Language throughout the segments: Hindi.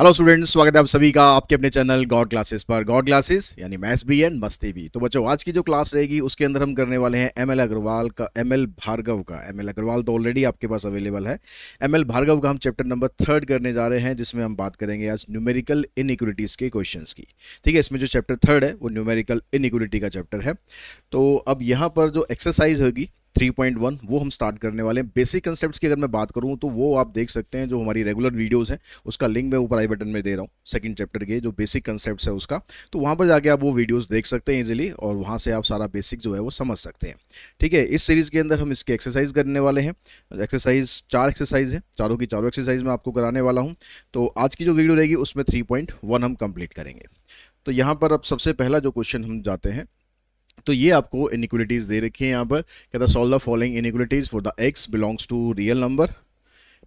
हेलो स्टूडेंट्स स्वागत है आप सभी का आपके अपने चैनल गॉड क्लासेस पर गॉड क्लासेस यानी मैथ्स भी एंड मस्ती भी तो बच्चों आज की जो क्लास रहेगी उसके अंदर हम करने वाले हैं एमएल अग्रवाल का एमएल भार्गव का एमएल अग्रवाल तो ऑलरेडी आपके पास अवेलेबल है एमएल भार्गव का हम चैप्टर नंबर थर्ड करने जा रहे हैं जिसमें हम बात करेंगे आज न्यूमेरिकल इनइक्वलिटीज़ के क्वेश्चन की ठीक है इसमें जो चैप्टर थर्ड है वो न्यूमेरिकल इनइक्वलिटी का चैप्टर है तो अब यहाँ पर जो एक्सरसाइज होगी 3.1 वो हम स्टार्ट करने वाले हैं बेसिक कंसेप्ट की अगर मैं बात करूँ तो वो आप देख सकते हैं जो हमारी रेगुलर वीडियोज़ हैं उसका लिंक मैं ऊपर आई बटन में दे रहा हूँ सेकंड चैप्टर के जो बेसिक कंसेप्ट है उसका तो वहाँ पर जाके आप वो वीडियोज़ देख सकते हैं ईजिली और वहाँ से आप सारा बेसिक जो है वो समझ सकते हैं ठीक है इस सीरीज़ के अंदर हम इसकी एक्सरसाइज करने वाले हैं एक्सरसाइज चार एक्सरसाइज है चारों की चारों एक्सरसाइज मैं आपको कराने वाला हूँ तो आज की जो वीडियो रहेगी उसमें थ्री हम कंप्लीट करेंगे तो यहाँ पर अब सबसे पहला जो क्वेश्चन हम जाते हैं तो ये आपको इनिक्वलिटीज़ दे रखी है यहाँ पर कहता solve the following inequalities for the x belongs to real number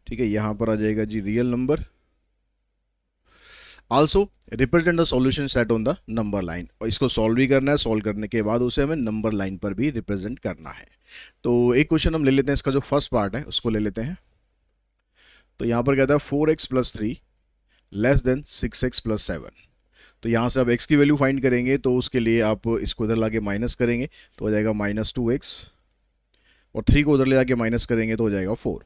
ठीक है यहाँ पर आ जाएगा जी real number also represent the solution set on the number line और इसको सॉल्व भी करना है सॉल्व करने के बाद उसे हमें नंबर लाइन पर भी रिप्रेजेंट करना है तो एक क्वेश्चन हम ले लेते हैं इसका जो फर्स्ट पार्ट है उसको ले लेते हैं तो यहाँ पर कहता है four x plus three less than six x plus seven तो यहाँ से आप एक्स की वैल्यू फाइंड करेंगे तो उसके लिए आप इसको इधर ला माइनस करेंगे तो हो जाएगा माइनस टू एक्स और थ्री को उधर ले जाके माइनस करेंगे तो हो जाएगा फोर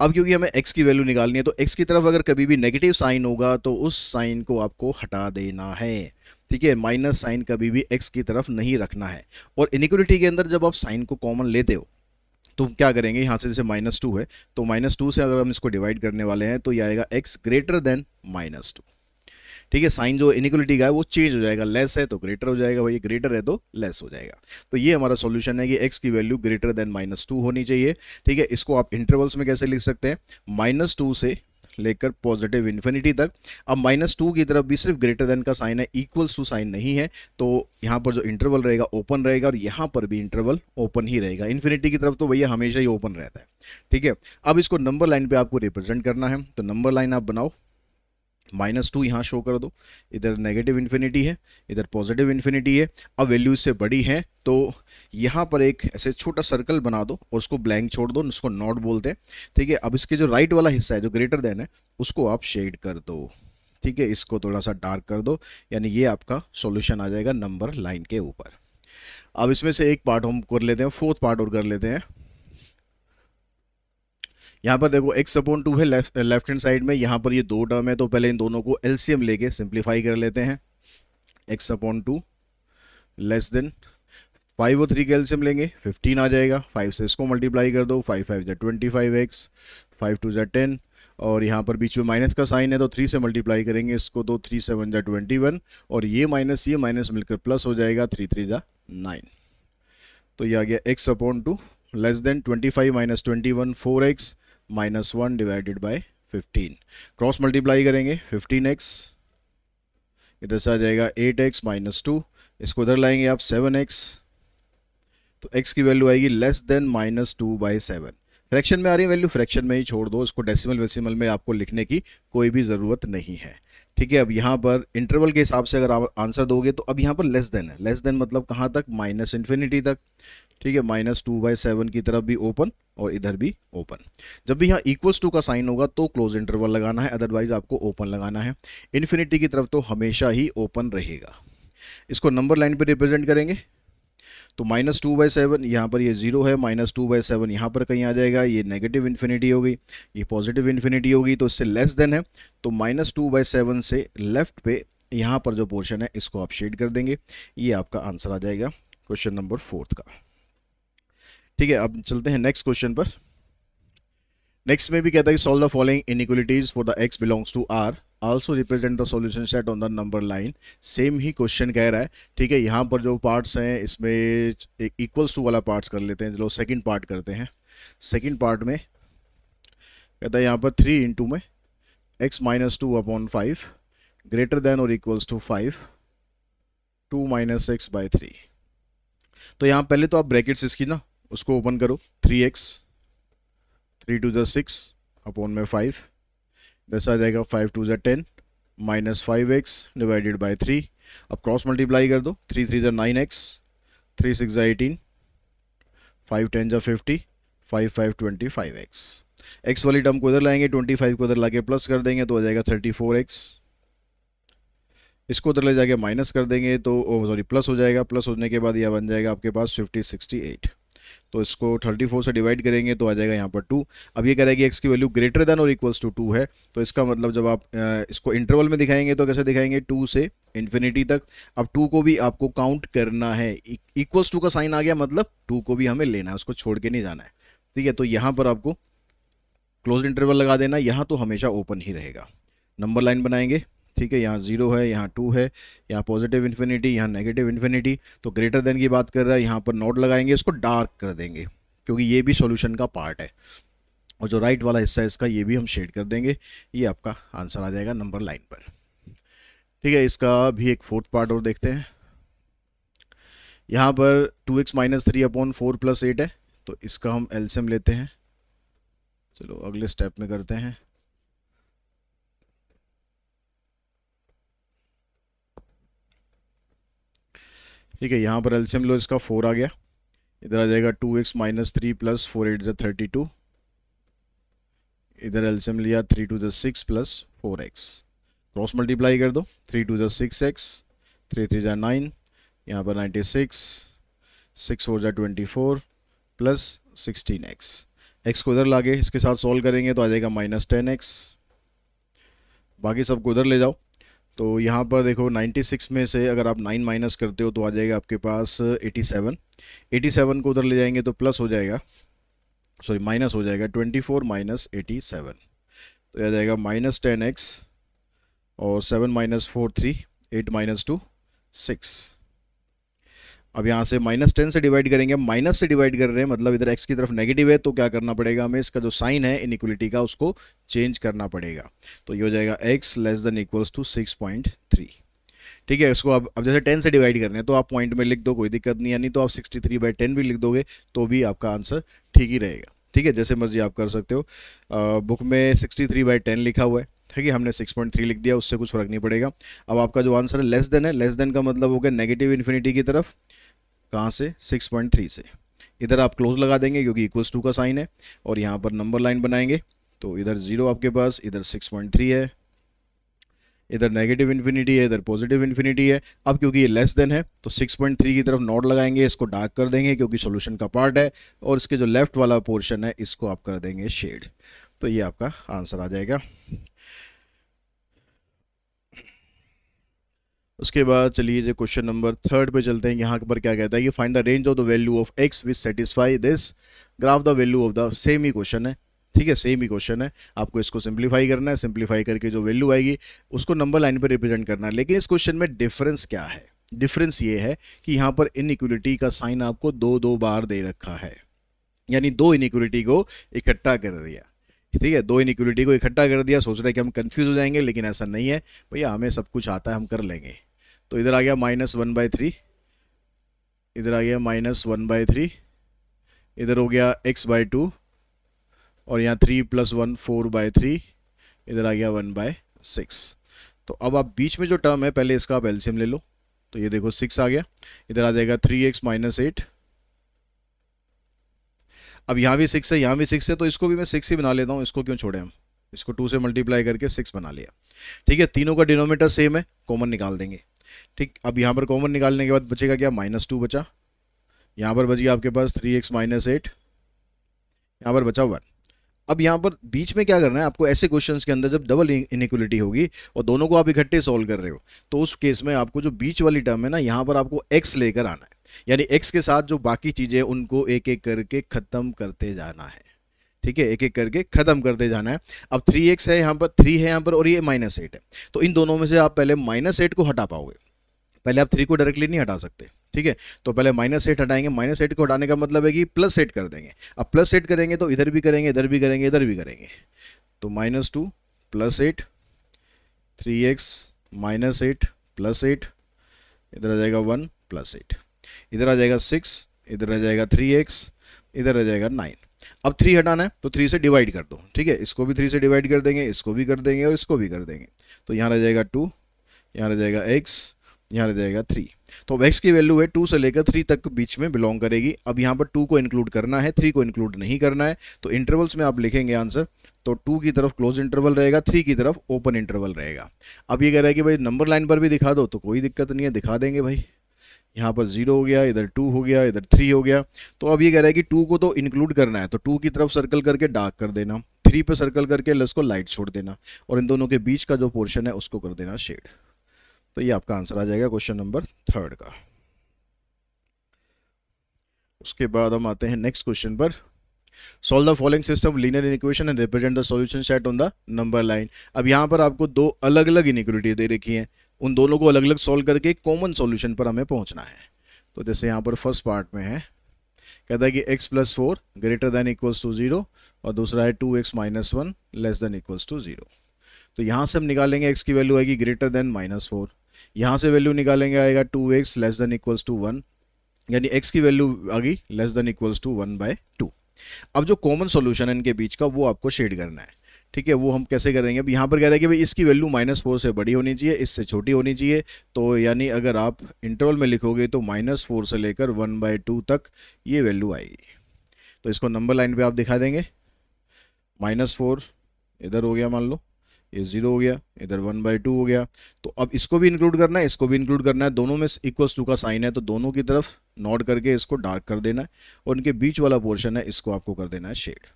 अब क्योंकि हमें x की वैल्यू निकालनी है तो x की तरफ अगर कभी भी नेगेटिव साइन होगा तो उस साइन को आपको हटा देना है ठीक है माइनस साइन कभी भी x की तरफ नहीं रखना है और इनिक्वलिटी के अंदर जब आप साइन को कॉमन लेते हो तो क्या करेंगे यहाँ से जैसे माइनस टू है तो माइनस टू से अगर हम इसको डिवाइड करने वाले हैं तो यह आएगा x greater than minus two ठीक है साइन जो इनिक्वलिटी का है वो चेंज हो जाएगा लेस है तो ग्रेटर हो जाएगा भाई ग्रेटर है तो लेस हो जाएगा तो ये हमारा सोल्यूशन है कि एक्स की value greater than minus two होनी चाहिए ठीक है इसको आप इंटरवल्स में कैसे लिख सकते हैं माइनस टू से लेकर पॉजिटिव इन्फिनिटी तक अब माइनस टू की तरफ भी सिर्फ ग्रेटर देन का साइन है इक्वल्स टू साइन नहीं है तो यहाँ पर जो इंटरवल रहेगा ओपन रहेगा और यहाँ पर भी इंटरवल ओपन ही रहेगा इन्फिनिटी की तरफ तो भैया हमेशा ही ओपन रहता है ठीक है अब इसको नंबर लाइन पर आपको रिप्रेजेंट करना है तो नंबर लाइन आप बनाओ माइनस टू यहाँ शो कर दो इधर नेगेटिव इन्फिनिटी है इधर पॉजिटिव इन्फिनिटी है अब वैल्यू इससे बड़ी है तो यहाँ पर एक ऐसे छोटा सर्कल बना दो और उसको ब्लैंक छोड़ दो उसको नॉट बोलते हैं ठीक है अब इसके जो राइट वाला हिस्सा है जो ग्रेटर देन है उसको आप शेड कर दो ठीक है इसको थोड़ा सा डार्क कर दो यानी ये आपका सोल्यूशन आ जाएगा नंबर लाइन के ऊपर अब इसमें से एक पार्ट हम कर लेते हैं फोर्थ पार्ट और कर लेते हैं यहाँ पर देखो एक्स अपॉन टू है लेफ्ट लेफ्ट हैंड साइड में यहाँ पर ये दो टर्म है तो पहले इन दोनों को एलसीएम लेके सिंप्लीफाई कर लेते हैं x upon two less than five और थ्री का एल्सियम लेंगे फिफ्टीन आ जाएगा फाइव से इसको मल्टीप्लाई कर दो फाइव फाइव जै twenty five x five two जै टेन और यहाँ पर बीच में माइनस का साइन है तो थ्री से मल्टीप्लाई करेंगे इसको तो थ्री सेवन जै ट्वेंटी वन और ये माइनस ये माइनस मिलकर प्लस हो जाएगा थ्री थ्री जै नाइन तो ये आ गया x upon two less than twenty five minus twenty one four x minus one divided by fifteen cross multiply करेंगे फिफ्टीन एक्स इधर से आ जाएगा एट एक्स माइनस टू इसको उधर लाएंगे आप सेवन एक्स तो एक्स की वैल्यू आएगी less than minus two by seven fraction में आ रही वैल्यू फ्रैक्शन में ही छोड़ दो इसको डेसिमल वेसिमल में आपको लिखने की कोई भी ज़रूरत नहीं है ठीक है अब यहाँ पर इंटरवल के हिसाब से अगर आप आंसर दोगे तो अब यहाँ पर लेस देन है लेस देन मतलब कहाँ तक माइनस इन्फिनिटी तक ठीक है माइनस टू बाई सेवन की तरफ भी ओपन और इधर भी ओपन जब भी यहाँ इक्वल्स टू का साइन होगा तो क्लोज इंटरवल लगाना है अदरवाइज आपको ओपन लगाना है इन्फिनिटी की तरफ तो हमेशा ही ओपन रहेगा इसको नंबर लाइन पर रिप्रेजेंट करेंगे तो माइनस टू बाई सेवन यहाँ पर ये जीरो है माइनस टू बाई सेवन यहाँ पर कहीं आ जाएगा ये नेगेटिव इन्फिनिटी होगी ये पॉजिटिव इन्फिनिटी होगी तो इससे लेस देन है तो माइनस टू बाई सेवन से लेफ्ट पे यहाँ पर जो पोर्शन है इसको आप शेड कर देंगे ये आपका आंसर आ जाएगा क्वेश्चन नंबर फोर्थ का ठीक है अब चलते हैं नेक्स्ट क्वेश्चन पर नेक्स्ट में भी कहता है कि solve the following inequalities for the x belongs to R also represent the solution set on the number line same ही क्वेश्चन कह रहा है ठीक है यहाँ पर जो पार्ट्स हैं इसमें एक इक्वल्स टू वाला पार्ट्स कर लेते हैं जो सेकेंड पार्ट करते हैं सेकेंड पार्ट में कहता है यहाँ पर थ्री इंटू में x minus two upon five greater than और equals to five two minus x by three तो यहाँ पहले तो आप ब्रैकेट्स इसकी ना उसको ओपन करो थ्री एक्स थ्री टू जै सिक्स अपॉन में फाइव जैसा आ जाएगा फाइव टू जै ten minus five x divided by three अब क्रॉस मल्टीप्लाई कर दो थ्री थ्री जै नाइन एक्स थ्री सिक्स जै एटीन फाइव टेन जै fifty five five twenty five x x वाली टर्म को इधर लाएंगे ट्वेंटी फाइव को इधर लाके प्लस कर देंगे तो आ जाएगा थर्टी फोर एक्स इसको उधर ले जाके माइनस कर देंगे तो सॉरी oh, प्लस हो जाएगा प्लस होने के बाद यह बन जाएगा आपके पास फिफ्टी सिक्सटी एट तो इसको 34 से डिवाइड करेंगे तो आ जाएगा यहाँ पर टू अब ये कह रहा है कि एक्स की वैल्यू ग्रेटर देन और इक्वल्स टू टू है तो इसका मतलब जब आप इसको इंटरवल में दिखाएंगे तो कैसे दिखाएंगे टू से इन्फिनिटी तक अब टू को भी आपको काउंट करना है इक्वल्स e, टू का साइन आ गया मतलब टू को भी हमें लेना है उसको छोड़ के नहीं जाना है ठीक है तो यहाँ पर आपको क्लोज इंटरवल लगा देना यहाँ तो हमेशा ओपन ही रहेगा नंबर लाइन बनाएंगे ठीक है यहाँ जीरो है यहाँ टू है यहाँ पॉजिटिव इन्फिनिटी यहाँ नेगेटिव इन्फिनिटी तो ग्रेटर देन की बात कर रहा है यहाँ पर नोट लगाएंगे इसको डार्क कर देंगे क्योंकि ये भी सोल्यूशन का पार्ट है और जो राइट वाला हिस्सा है इसका ये भी हम शेड कर देंगे ये आपका आंसर आ जाएगा नंबर लाइन पर ठीक है इसका भी एक फोर्थ पार्ट और देखते हैं यहाँ पर two x minus three upon four plus eight है तो इसका हम एल्सियम लेते हैं चलो अगले स्टेप में करते हैं ठीक है यहाँ पर एल्शियम लो इसका फोर आ गया इधर आ जाएगा two x minus three plus four eight जो थर्टी टू इधर एल्शियम लिया थ्री टू जो six plus four x cross multiply कर दो थ्री टू जो सिक्स एक्स थ्री थ्री जो नाइन यहाँ पर नाइन्टी सिक्स सिक्स फोर जो twenty four plus sixteen x x को उधर लागे इसके साथ सॉल्व करेंगे तो आ जाएगा माइनस टेन एक्स बाकी सबको उधर ले जाओ तो यहाँ पर देखो 96 में से अगर आप 9 माइनस करते हो तो आ जाएगा आपके पास 87 87 को उधर ले जाएंगे तो प्लस हो जाएगा सॉरी माइनस हो जाएगा 24 फोर माइनस एटी तो यह जाएगा माइनस टेन और seven minus four three eight minus two six अब यहाँ से माइनस टेन से डिवाइड करेंगे माइनस से डिवाइड कर रहे हैं मतलब इधर एक्स की तरफ नेगेटिव है तो क्या करना पड़ेगा हमें इसका जो साइन है इनिक्वलिटी का उसको चेंज करना पड़ेगा तो ये हो जाएगा x less than equals to six point three ठीक है इसको अब अब जैसे टेन से डिवाइड कर रहे हैं तो आप पॉइंट में लिख दो कोई दिक्कत नहीं यानी तो आप सिक्सटी थ्री बाई टेन भी लिख दोगे तो भी आपका आंसर ठीक ही रहेगा ठीक है जैसे मर्जी आप कर सकते हो आ, बुक में सिक्सटी थ्री बाई टेन लिखा हुआ है ठीक है हमने सिक्स पॉइंट थ्री लिख दिया उससे कुछ फर्क नहीं पड़ेगा अब आपका जो आंसर है लेस देन है लेस देन का मतलब हो गया नेगेटिव इन्फिनिटी की तरफ कहाँ से सिक्स पॉइंट थ्री से इधर आप क्लोज लगा देंगे क्योंकि इक्वल्स टू का साइन है और यहाँ पर नंबर लाइन बनाएंगे तो इधर जीरो आपके पास इधर सिक्स पॉइंट थ्री है इधर नेगेटिव इन्फिनिटी है इधर पॉजिटिव इन्फिनिटी है अब क्योंकि ये लेस देन है तो 6.3 की तरफ नॉट लगाएंगे इसको डार्क कर देंगे क्योंकि सॉल्यूशन का पार्ट है और इसके जो लेफ्ट वाला पोर्शन है इसको आप कर देंगे शेड तो ये आपका आंसर आ जाएगा उसके बाद चलिए जो क्वेश्चन नंबर थर्ड पे चलते हैं यहाँ पर क्या कहता है कि find the range of the value of x which satisfy this graph the value of the same ही क्वेश्चन है ठीक है सेम ही क्वेश्चन है आपको इसको सिंप्लीफाई करना है सिंप्लीफाई करके जो वैल्यू आएगी उसको नंबर लाइन पर रिप्रेजेंट करना है लेकिन इस क्वेश्चन में डिफरेंस क्या है डिफरेंस ये है कि यहाँ पर इनइक्वलिटी का साइन आपको दो दो बार दे रखा है यानी दो इनइक्वलिटी को इकट्ठा कर दिया ठीक है दो इनइक्वलिटी को इकट्ठा कर दिया सोच रहे कि हम कंफ्यूज हो जाएंगे लेकिन ऐसा नहीं है भैया हमें सब कुछ आता है हम कर लेंगे तो इधर आ गया माइनस वन बाई थ्री इधर आ गया माइनस वन बाई थ्री इधर हो गया एक्स बाई टू और यहाँ three plus one four by three इधर आ गया वन बाय सिक्स तो अब आप बीच में जो टर्म है पहले इसका आप एल्सियम ले लो तो ये देखो सिक्स आ गया इधर आ जाएगा थ्री एक्स माइनस एट अब यहाँ भी सिक्स है यहाँ भी सिक्स है तो इसको भी मैं सिक्स ही बना लेता हूँ इसको क्यों छोड़े हम इसको टू से मल्टीप्लाई करके सिक्स बना लिया ठीक है तीनों का डिनोमीटर सेम है कॉमन निकाल देंगे ठीक अब यहाँ पर कॉमन निकालने के बाद बचेगा क्या माइनस टू बचा यहाँ पर बची आपके पास थ्री एक्स माइनस एट यहाँ पर बचा वन अब यहाँ पर बीच में क्या करना है आपको ऐसे क्वेश्चंस के अंदर जब डबल इनिक्वलिटी होगी और दोनों को आप इकट्ठे सॉल्व कर रहे हो तो उस केस में आपको जो बीच वाली टर्म है ना यहाँ पर आपको एक्स लेकर आना है यानी एक्स के साथ जो बाकी चीज़ें उनको एक एक करके ख़त्म करते जाना है ठीक है एक एक करके ख़त्म करते जाना है अब थ्री एक्स है यहाँ पर थ्री है यहाँ पर और ये माइनस एट है तो इन दोनों में से आप पहले माइनस एट को हटा पाओगे पहले आप थ्री को डायरेक्टली नहीं हटा सकते ठीक है तो पहले माइनस एट हटाएंगे माइनस एट को हटाने का मतलब है कि प्लस एट कर देंगे अब प्लस एट करेंगे तो इधर भी करेंगे इधर भी करेंगे इधर भी करेंगे तो minus two plus eight three x minus eight plus eight इधर आ जाएगा वन प्लस एट इधर आ जाएगा सिक्स इधर आ जाएगा थ्री एक्स इधर आ जाएगा नाइन अब थ्री हटाना है तो थ्री से डिवाइड कर दो ठीक है इसको भी थ्री से डिवाइड कर देंगे इसको भी कर देंगे और इसको भी कर देंगे तो यहाँ रह जाएगा टू यहाँ रह जाएगा एक्स यहाँ रह जाएगा थ्री तो अब एक्स की वैल्यू है टू से लेकर थ्री तक बीच में बिलोंग करेगी अब यहाँ पर टू को इंक्लूड करना है थ्री को इंक्लूड नहीं करना है तो इंटरवल्स में आप लिखेंगे आंसर तो टू की तरफ क्लोज इंटरवल रहेगा थ्री की तरफ ओपन इंटरवल रहेगा अब ये कह रहा है कि भाई नंबर लाइन पर भी दिखा दो तो कोई दिक्कत नहीं है दिखा देंगे भाई यहाँ पर जीरो हो गया इधर टू हो गया इधर थ्री हो गया तो अब ये कह रहा है कि टू को तो इंक्लूड करना है तो टू की तरफ सर्कल करके डार्क कर देना थ्री पर सर्कल करके उसको लाइट छोड़ देना और इन दोनों के बीच का जो पोर्शन है उसको कर देना शेड तो ये आपका आंसर आ जाएगा क्वेश्चन नंबर थर्ड का उसके बाद हम आते हैं नेक्स्ट क्वेश्चन पर solve the following system linear equation and represent the solution set on the number line अब यहां पर आपको दो अलग अलग इनिक्विटी दे रखी हैं उन दोनों को अलग अलग सॉल्व करके कॉमन सॉल्यूशन पर हमें पहुंचना है तो जैसे यहां पर फर्स्ट पार्ट में है कहता है कि x plus four greater than equals to zero और दूसरा है two x minus one less than equals to zero तो यहाँ से हम निकालेंगे एक्स की वैल्यू आएगी ग्रेटर देन माइनस फोर यहाँ से वैल्यू निकालेंगे आएगा two x less than equals to one यानी एक्स की वैल्यू आ गई less than equals to one by two अब जो कॉमन सोल्यूशन है इनके बीच का वो आपको शेड करना है ठीक है वो हम कैसे करेंगे अब यहाँ पर कह रहे हैं कि भाई इसकी वैल्यू माइनस फोर से बड़ी होनी चाहिए इससे छोटी होनी चाहिए तो यानी अगर आप इंटरवल में लिखोगे तो माइनस फोर से लेकर वन बाई टू तक ये वैल्यू आएगी तो इसको नंबर लाइन पे आप दिखा देंगे माइनस फोर इधर हो गया मान लो ये जीरो हो गया इधर वन बाई टू हो गया तो अब इसको भी इंक्लूड करना है इसको भी इंक्लूड करना है दोनों में इक्वल्स टू का साइन है तो दोनों की तरफ नॉट करके इसको डार्क कर देना है और इनके बीच वाला पोर्शन है इसको आपको कर देना है शेड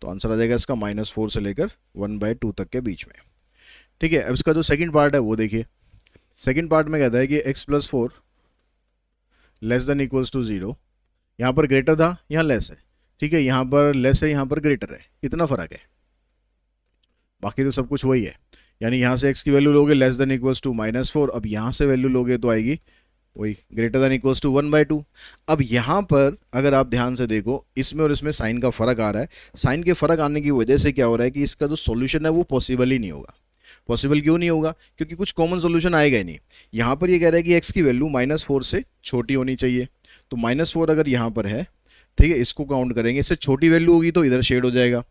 तो आंसर आ जाएगा इसका माइनस फोर से लेकर वन बाई टू तक के बीच में ठीक है अब इसका जो सेकेंड पार्ट है वो देखिए सेकेंड पार्ट में कहता है कि x plus four less than equals to zero यहाँ पर ग्रेटर था यहाँ लेस है ठीक है यहाँ पर लेस है यहाँ पर ग्रेटर है इतना फ़र्क है बाकी तो सब कुछ वही है यानी यहाँ से एक्स की वैल्यू लोगे less than equals to minus four अब यहाँ से वैल्यू लोगे तो आएगी वही greater than equals to one by two अब यहाँ पर अगर आप ध्यान से देखो इसमें और इसमें साइन का फ़र्क आ रहा है साइन के फ़र्क आने की वजह से क्या हो रहा है कि इसका जो सोल्यूशन है वो पॉसिबल ही नहीं होगा पॉसिबल क्यों नहीं होगा क्योंकि कुछ कॉमन सोल्यूशन आएगा ही नहीं यहाँ पर ये यह कह रहा है कि एक्स की वैल्यू माइनस फोर से छोटी होनी चाहिए तो माइनस फोर अगर यहाँ पर है ठीक है इसको काउंट करेंगे इससे छोटी वैल्यू होगी तो इधर शेड हो जाएगा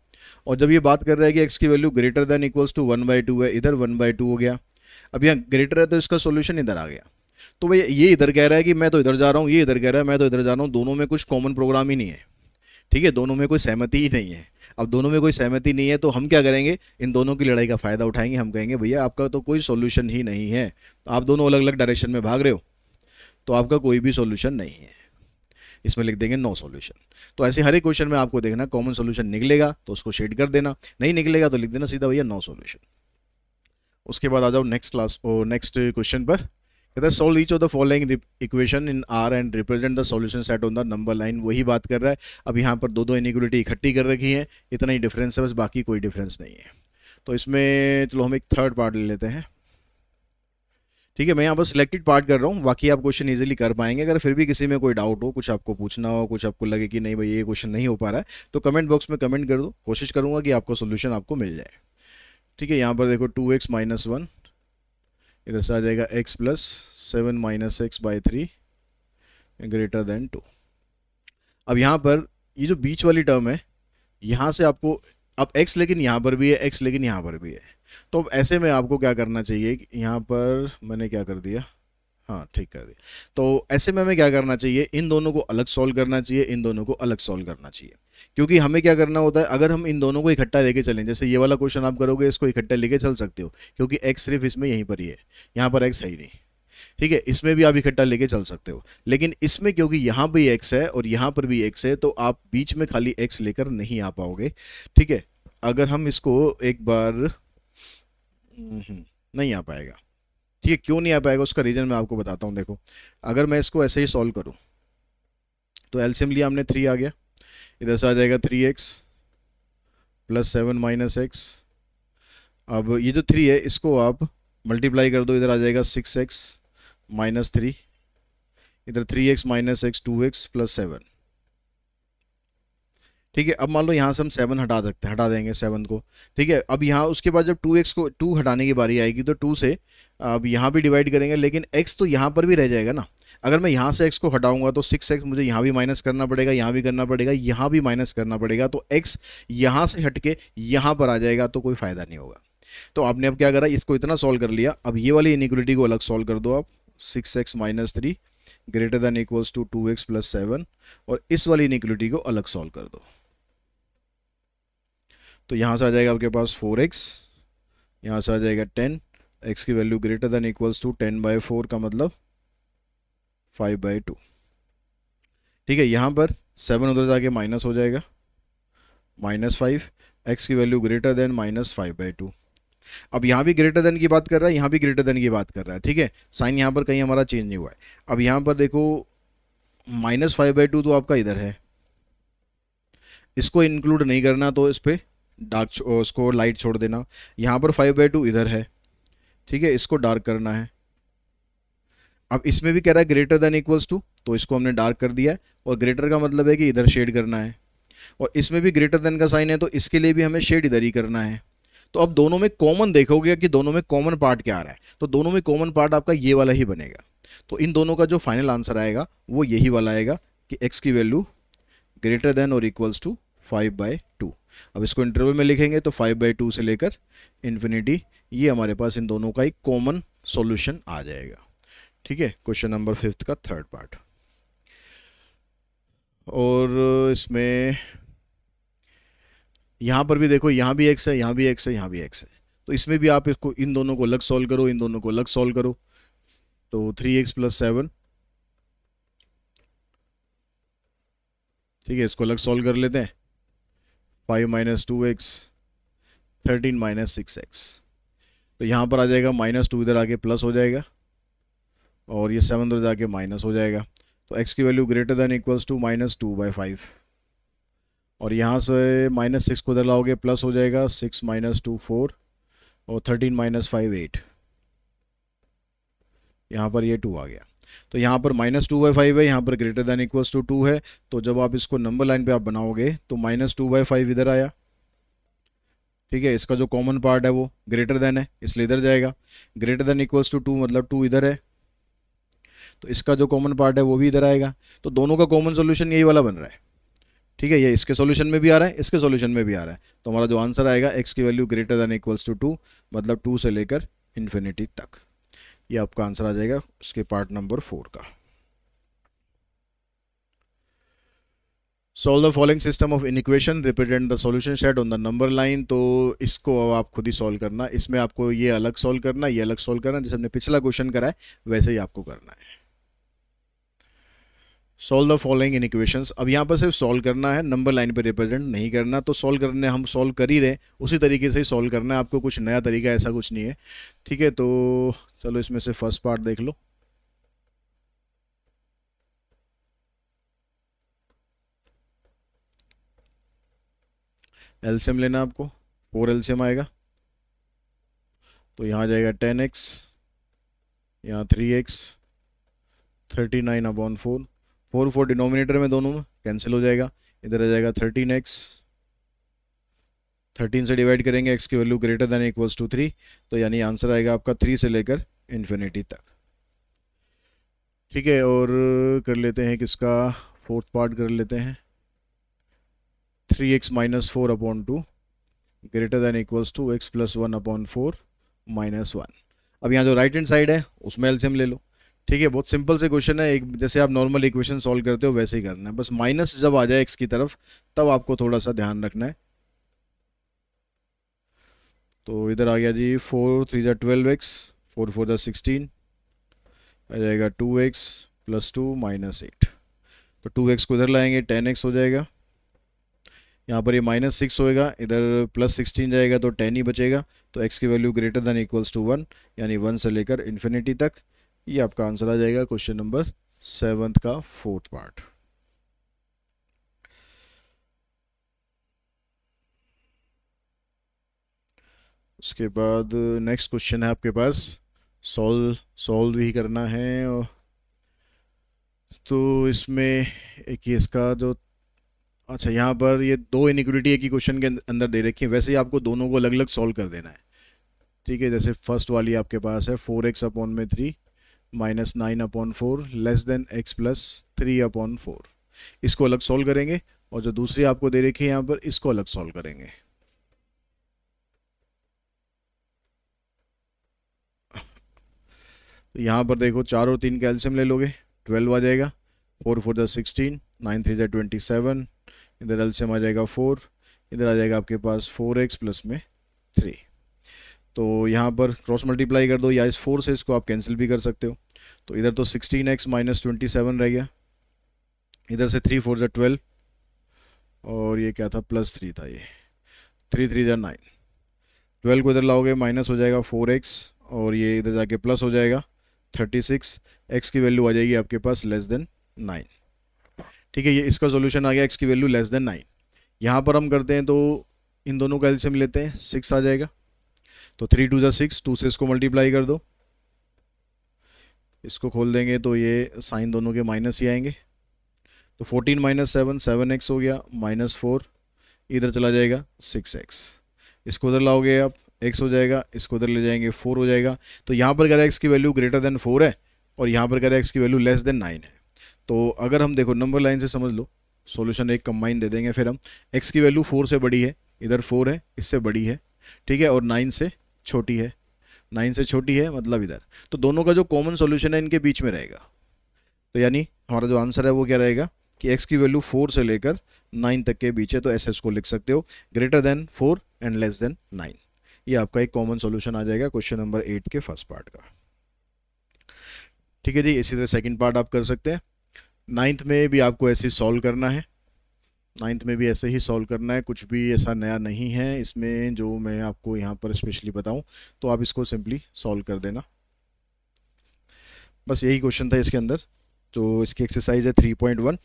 और जब ये बात कर रहा है कि एक्स की value greater than equals to one by two है इधर वन बाई टू हो गया अब यहाँ ग्रेटर है तो इसका सोल्यूशन इधर आ गया तो भैया ये इधर कह रहा है कि मैं तो इधर जा रहा हूँ ये इधर कह रहा है मैं तो इधर जा रहा हूँ दोनों में कुछ कॉमन प्रोग्राम ही नहीं है ठीक है दोनों में कोई सहमति ही नहीं है अब दोनों में कोई सहमति नहीं है तो हम क्या करेंगे इन दोनों की लड़ाई का फ़ायदा उठाएंगे हम कहेंगे भैया आपका तो कोई सोल्यूशन ही नहीं है आप दोनों अलग अलग डायरेक्शन में भाग रहे हो तो आपका कोई भी सोल्यूशन नहीं है इसमें लिख देंगे नो सोल्यूशन तो ऐसे हर एक क्वेश्चन में आपको देखना कॉमन सोल्यूशन निकलेगा तो उसको शेड कर देना नहीं निकलेगा तो लिख देना सीधा भैया नो सोल्यूशन उसके बाद आ जाओ नेक्स्ट क्लास नेक्स्ट क्वेश्चन पर कहता है solve each of the following equation in R and represent the solution set on the number line वही बात कर रहा है अब यहाँ पर दो दो इनिक्वलिटी इकट्ठी कर रखी है इतना ही डिफरेंस है बस बाकी कोई डिफरेंस नहीं है तो इसमें चलो हम एक थर्ड पार्ट ले लेते हैं ठीक है मैं यहाँ पर सिलेक्टेड पार्ट कर रहा हूँ बाकी आप क्वेश्चन इजीली कर पाएंगे अगर फिर भी किसी में कोई डाउट हो कुछ आपको पूछना हो कुछ आपको लगे कि नहीं भाई ये क्वेश्चन नहीं हो पा रहा है तो कमेंट बॉक्स में कमेंट कर दो कोशिश करूँगा कि आपको सोल्यूशन आपको मिल जाए ठीक है यहाँ पर देखो टू एक्स माइनस वन इधर से आ जाएगा x plus seven minus x by three greater than two अब यहाँ पर ये जो बीच वाली टर्म है यहाँ से आपको अब एक्स लेकिन यहाँ पर भी है एक्स लेकिन यहाँ पर भी है तो ऐसे में आपको क्या करना चाहिए यहाँ पर मैंने क्या कर दिया हाँ ठीक कर दिया तो ऐसे में हमें क्या करना चाहिए इन दोनों को अलग सॉल्व करना चाहिए इन दोनों को अलग सॉल्व करना चाहिए क्योंकि हमें क्या करना होता है अगर हम इन दोनों को इकट्ठा लेके चलें जैसे ये वाला क्वेश्चन आप करोगे इसको इकट्ठा लेके चल सकते हो क्योंकि एक्स सिर्फ इसमें यहीं पर ही है यहाँ पर एक्स है ही नहीं ठीक है इसमें भी आप इकट्ठा लेके चल सकते हो लेकिन इसमें क्योंकि यहाँ भी एक्स है और यहाँ पर भी एक्स है तो आप बीच में खाली एक्स लेकर नहीं आ पाओगे ठीक है अगर हम इसको एक बार हम्म, नहीं आ पाएगा ठीक है क्यों नहीं आ पाएगा उसका रीज़न मैं आपको बताता हूँ देखो अगर मैं इसको ऐसे ही सॉल्व करूँ तो एल्सियम लिया हमने थ्री आ गया इधर से आ जाएगा three x plus seven minus x अब ये जो थ्री है इसको आप मल्टीप्लाई कर दो इधर आ जाएगा सिक्स एक्स माइनस थ्री इधर three x minus x two x plus seven ठीक है अब मान लो यहाँ से हम सेवन हटा सकते हैं हटा देंगे सेवन को ठीक है अब यहाँ उसके बाद जब टू एक्स को टू हटाने की बारी आएगी तो टू से अब यहाँ भी डिवाइड करेंगे लेकिन एक्स तो यहाँ पर भी रह जाएगा ना अगर मैं यहाँ से एक्स को हटाऊंगा तो सिक्स एक्स मुझे यहाँ भी माइनस करना पड़ेगा यहाँ भी करना पड़ेगा यहाँ भी माइनस करना पड़ेगा तो एक्स यहाँ से हट के यहाँ पर आ जाएगा तो कोई फ़ायदा नहीं होगा तो आपने अब क्या करा इसको इतना सॉल्व कर लिया अब ये वाली इनिक्वलिटी को अलग सॉल्व कर दो आप six x minus three greater than equals to two x plus seven और इस वाली इनिक्वलिटी को अलग सॉल्व कर दो तो यहाँ से आ जाएगा आपके पास फोर एक्स यहाँ से आ जाएगा टेन एक्स की value greater than equals to ten by four का मतलब फाइव बाई टू ठीक है यहाँ पर सेवन उधर जाके माइनस हो जाएगा माइनस फाइव एक्स की value greater than minus five by two अब यहाँ भी ग्रेटर देन की बात कर रहा है यहाँ भी ग्रेटर देन की बात कर रहा है ठीक है साइन यहाँ पर कहीं हमारा चेंज नहीं हुआ है अब यहाँ पर देखो माइनस फाइव बाई टू तो आपका इधर है इसको इंक्लूड नहीं करना तो इस पर डार्क उसको लाइट छोड़ देना यहाँ पर फाइव बाई टू इधर है ठीक है इसको डार्क करना है अब इसमें भी कह रहा है ग्रेटर देन इक्वल्स टू तो इसको हमने डार्क कर दिया है और ग्रेटर का मतलब है कि इधर शेड करना है और इसमें भी ग्रेटर देन का साइन है तो इसके लिए भी हमें शेड इधर ही करना है तो अब दोनों में कॉमन देखोगे कि दोनों में कॉमन पार्ट क्या आ रहा है तो दोनों में कॉमन पार्ट आपका ये वाला ही बनेगा तो इन दोनों का जो फाइनल आंसर आएगा वो यही वाला आएगा कि एक्स की वैल्यू ग्रेटर देन और equals to five by two अब इसको इंटरवल में लिखेंगे तो फाइव बाई टू से लेकर इन्फिनिटी ये हमारे पास इन दोनों का एक कॉमन सॉल्यूशन आ जाएगा ठीक है क्वेश्चन नंबर फिफ्थ का थर्ड पार्ट और इसमें यहाँ पर भी देखो यहाँ भी एक्स है यहाँ भी एक्स है यहाँ भी एक्स है तो इसमें भी आप इसको इन दोनों को अलग सॉल्व करो इन दोनों को अलग सॉल्व करो तो थ्री एक्स प्लस सेवन ठीक है इसको अलग सॉल्व कर लेते हैं five minus two x thirteen minus six x तो यहाँ पर आ जाएगा माइनस टू इधर आके प्लस हो जाएगा और ये सेवन इधर जाके माइनस हो जाएगा तो एक्स की value greater than equals to minus two by five और यहाँ से माइनस सिक्स को इधर लाओगे प्लस हो जाएगा सिक्स माइनस टू फोर और थर्टीन माइनस फाइव एट यहाँ पर ये टू आ गया तो यहाँ पर माइनस टू बाई फाइव है यहाँ पर greater than equals to two है तो जब आप इसको नंबर लाइन पे आप बनाओगे तो माइनस टू बाई फाइव इधर आया ठीक है इसका जो कॉमन पार्ट है वो ग्रेटर देन है इसलिए इधर जाएगा greater than equals to two मतलब टू इधर है तो इसका जो कॉमन पार्ट है वो भी इधर आएगा तो दोनों का कॉमन सोल्यूशन यही वाला बन रहा है ठीक है ये इसके सॉल्यूशन में भी आ रहा है इसके सॉल्यूशन में भी आ रहा है तो हमारा जो आंसर आएगा एक्स की value greater than equals to two मतलब टू से लेकर इन्फिनिटी तक ये आपका आंसर आ जाएगा इसके पार्ट नंबर फोर का solve the following system of inequation represent the solution set on the number line तो इसको अब आप खुद ही सॉल्व करना इसमें आपको ये अलग सॉल्व करना ये अलग सॉल्व करना जैसे हमने पिछला क्वेश्चन करा है वैसे ही आपको करना है solve the following inequation अब यहाँ पर सिर्फ सोल्व करना है नंबर लाइन पर रिप्रेजेंट नहीं करना तो सोल्व करने हम सोल्व कर ही रहे उसी तरीके से ही सॉल्व करना है आपको कुछ नया तरीका ऐसा कुछ नहीं है ठीक है तो चलो इसमें से फर्स्ट पार्ट देख लो एल्सियम लेना आपको फोर एल्सियम आएगा तो यहाँ जाएगा टेन एक्स यहाँ three x thirty nine upon four four four denominator में दोनों में कैंसिल हो जाएगा इधर आ जाएगा थर्टीन एक्स थर्टीन से डिवाइड करेंगे एक्स की value greater than equals to three तो यानी आंसर आएगा आपका थ्री से लेकर इन्फिनिटी तक ठीक है और कर लेते हैं किसका फोर्थ पार्ट कर लेते हैं three x minus four upon two greater than equals to x plus one upon four minus one अब यहाँ जो राइट हैंड साइड है उसमें एल्सियम ले लो ठीक है बहुत सिंपल से क्वेश्चन है एक जैसे आप नॉर्मल इक्वेशन सॉल्व करते हो वैसे ही करना है बस माइनस जब आ जाए एक्स की तरफ तब आपको थोड़ा सा ध्यान रखना है तो इधर आ गया जी फोर थ्री जै ट्वेल्व एक्स फोर फोर जै सिक्सटीन आ जाएगा two x plus two minus eight तो टू एक्स को इधर लाएंगे टेन एक्स हो जाएगा यहाँ पर ये माइनस सिक्स होएगा इधर प्लस सिक्सटीन जाएगा तो टेन ही बचेगा तो एक्स की value greater than equals to one यानी वन से लेकर इन्फिनिटी तक ये आपका आंसर आ जाएगा क्वेश्चन नंबर सेवंथ का फोर्थ पार्ट उसके बाद नेक्स्ट क्वेश्चन है आपके पास सॉल्व सॉल्व ही करना है और तो इसमें एक इसका जो अच्छा यहाँ पर ये दो इनिक्विटी एक ही क्वेश्चन के अंदर दे रखी है वैसे ही आपको दोनों को अलग अलग सॉल्व कर देना है ठीक है जैसे फर्स्ट वाली आपके पास है फोर एक्स अपॉन में three minus nine upon four less than x plus three upon four इसको अलग सॉल्व करेंगे और जो दूसरी आपको दे रखी है यहाँ पर इसको अलग सॉल्व करेंगे तो यहाँ पर देखो चार और तीन कैल्शियम ले लोगे ट्वेल्व आ जाएगा फोर फोर जै सिक्सटीन नाइन थ्री जै ट्वेंटी सेवन इधर एल्शियम आ जाएगा फोर इधर आ जाएगा आपके पास फोर एक्स प्लस में थ्री तो यहाँ पर क्रॉस मल्टीप्लाई कर दो या इस फोर से इसको आप कैंसिल भी कर सकते हो तो इधर तो sixteen x minus twenty seven रह गया इधर से थ्री फोर ज़ा ट्वेल्व और ये क्या था प्लस थ्री था ये थ्री थ्री ज़ा नाइन ट्वेल्व को इधर लाओगे माइनस हो जाएगा फोर एक्स और ये इधर जाके प्लस हो जाएगा थर्टी सिक्स एक्स की वैल्यू आ जाएगी आपके पास लेस देन नाइन ठीक है ये इसका सोल्यूशन आ गया एक्स की वैल्यू लेस देन नाइन यहाँ पर हम करते हैं तो इन दोनों का एल्सियम लेते हैं सिक्स आ जाएगा तो थ्री टू ज़ा सिक्स टू से इसको मल्टीप्लाई कर दो इसको खोल देंगे तो ये साइन दोनों के माइनस ही आएंगे तो fourteen minus seven seven x हो गया माइनस फोर इधर चला जाएगा सिक्स एक्स इसको उधर लाओगे आप एक्स हो जाएगा इसको उधर ले जाएंगे फोर हो जाएगा तो यहाँ पर कह एक्स की वैल्यू ग्रेटर देन फोर है और यहाँ पर कह एक्स की वैल्यू लेस देन नाइन है तो अगर हम देखो नंबर लाइन से समझ लो सोल्यूशन एक कंबाइन दे देंगे फिर हम एक्स की वैल्यू फोर से बड़ी है इधर फोर है इससे बड़ी है ठीक है और नाइन से छोटी है नाइन से छोटी है मतलब इधर तो दोनों का जो कॉमन सोल्यूशन है इनके बीच में रहेगा तो यानी हमारा जो आंसर है वो क्या रहेगा कि एक्स की वैल्यू फोर से लेकर नाइन तक के बीच है तो एस एस को लिख सकते हो greater than four and less than nine ये आपका एक कॉमन सोल्यूशन आ जाएगा क्वेश्चन नंबर एट के फर्स्ट पार्ट का ठीक है जी इसी तरह सेकेंड पार्ट आप कर सकते हैं नाइन्थ में भी आपको ऐसे सॉल्व करना है नाइन्थ में भी ऐसे ही सॉल्व करना है कुछ भी ऐसा नया नहीं है इसमें जो मैं आपको यहाँ पर स्पेशली बताऊँ तो आप इसको सिंपली सॉल्व कर देना बस यही क्वेश्चन था इसके अंदर तो इसकी एक्सरसाइज है थ्री पॉइंट वन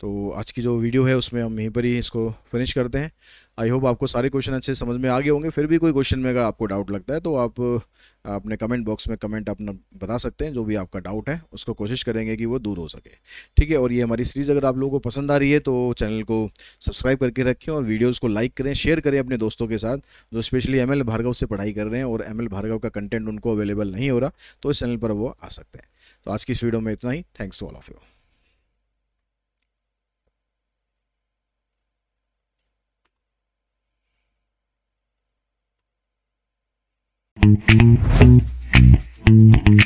तो आज की जो वीडियो है उसमें हम यहीं पर ही इसको फिनिश करते हैं आई होप आपको सारे क्वेश्चन अच्छे समझ में आ गए होंगे फिर भी कोई क्वेश्चन में अगर आपको डाउट लगता है तो आप अपने कमेंट बॉक्स में कमेंट अपना बता सकते हैं जो भी आपका डाउट है उसको कोशिश करेंगे कि वो दूर हो सके ठीक है और ये हमारी सीरीज़ अगर आप लोगों को पसंद आ रही है तो चैनल को सब्सक्राइब करके रखें और वीडियोज़ को लाइक करें शेयर करें अपने दोस्तों के साथ जो स्पेशली एम भार्गव से पढ़ाई कर रहे हैं और एम भार्गव का कंटेंट उनको अवेलेबल नहीं हो रहा तो इस चैनल पर वो आ सकते हैं तो आज की इस वीडियो में इतना ही thanks to all of you Thank you.